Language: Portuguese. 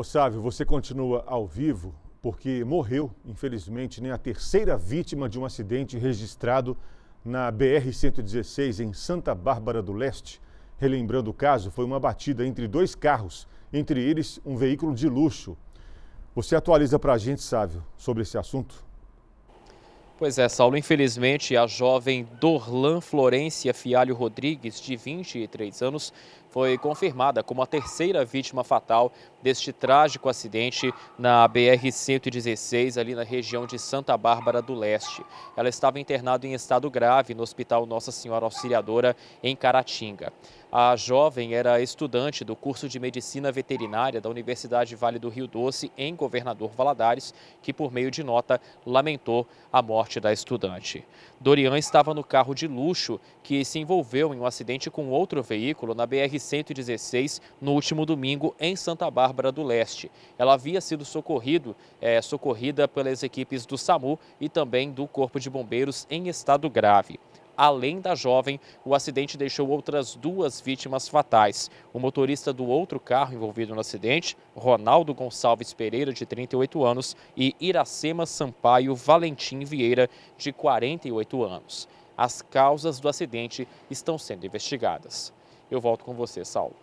Ô Sávio, você continua ao vivo porque morreu, infelizmente, nem né, a terceira vítima de um acidente registrado na BR-116 em Santa Bárbara do Leste. Relembrando o caso, foi uma batida entre dois carros, entre eles um veículo de luxo. Você atualiza para a gente, Sávio, sobre esse assunto? Pois é, Saulo, infelizmente a jovem Dorlan Florência Fialho Rodrigues, de 23 anos, foi confirmada como a terceira vítima fatal deste trágico acidente na BR-116, ali na região de Santa Bárbara do Leste. Ela estava internada em estado grave no Hospital Nossa Senhora Auxiliadora, em Caratinga. A jovem era estudante do curso de Medicina Veterinária da Universidade Vale do Rio Doce, em Governador Valadares, que, por meio de nota, lamentou a morte da estudante. Dorian estava no carro de luxo que se envolveu em um acidente com outro veículo na BR 116 no último domingo em Santa Bárbara do Leste. Ela havia sido socorrido, é, socorrida pelas equipes do SAMU e também do Corpo de Bombeiros em estado grave. Além da jovem, o acidente deixou outras duas vítimas fatais. O motorista do outro carro envolvido no acidente, Ronaldo Gonçalves Pereira, de 38 anos, e Iracema Sampaio Valentim Vieira, de 48 anos. As causas do acidente estão sendo investigadas. Eu volto com você, Saulo.